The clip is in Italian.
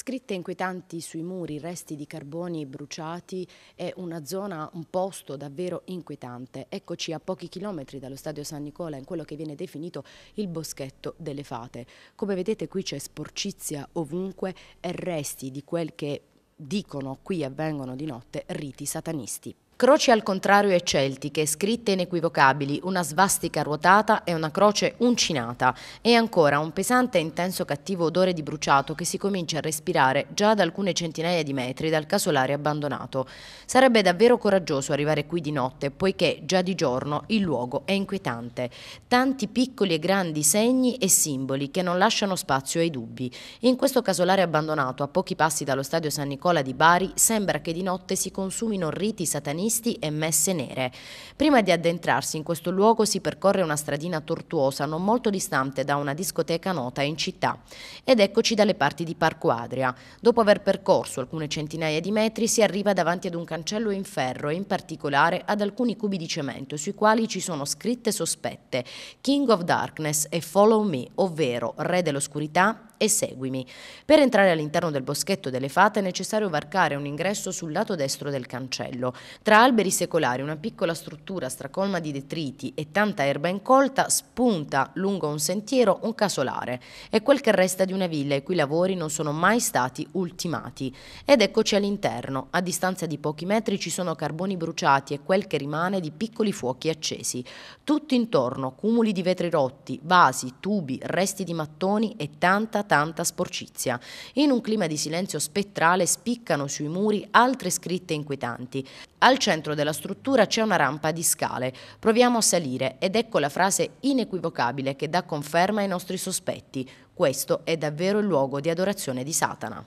Scritte inquietanti sui muri, resti di carboni bruciati è una zona, un posto davvero inquietante. Eccoci a pochi chilometri dallo stadio San Nicola in quello che viene definito il boschetto delle fate. Come vedete qui c'è sporcizia ovunque e resti di quel che dicono qui avvengono di notte riti satanisti. Croci al contrario e celtiche, scritte inequivocabili, una svastica ruotata e una croce uncinata. E ancora un pesante e intenso cattivo odore di bruciato che si comincia a respirare già da alcune centinaia di metri dal casolare abbandonato. Sarebbe davvero coraggioso arrivare qui di notte, poiché già di giorno il luogo è inquietante. Tanti piccoli e grandi segni e simboli che non lasciano spazio ai dubbi. In questo casolare abbandonato, a pochi passi dallo stadio San Nicola di Bari, sembra che di notte si consumino riti satanici professionisti e messe nere. Prima di addentrarsi in questo luogo si percorre una stradina tortuosa non molto distante da una discoteca nota in città. Ed eccoci dalle parti di Parco Adria. Dopo aver percorso alcune centinaia di metri si arriva davanti ad un cancello in ferro e in particolare ad alcuni cubi di cemento sui quali ci sono scritte sospette King of Darkness e Follow Me, ovvero Re dell'oscurità e seguimi. Per entrare all'interno del boschetto delle fate è necessario varcare un ingresso sul lato destro del cancello. Tra alberi secolari, una piccola struttura stracolma di detriti e tanta erba incolta spunta lungo un sentiero un casolare. È quel che resta di una villa i cui lavori non sono mai stati ultimati. Ed eccoci all'interno. A distanza di pochi metri ci sono carboni bruciati e quel che rimane di piccoli fuochi accesi. Tutto intorno cumuli di vetri rotti, vasi, tubi, resti di mattoni e tanta tanta sporcizia. In un clima di silenzio spettrale spiccano sui muri altre scritte inquietanti. Al centro della struttura c'è una rampa di scale. Proviamo a salire ed ecco la frase inequivocabile che dà conferma ai nostri sospetti. Questo è davvero il luogo di adorazione di Satana.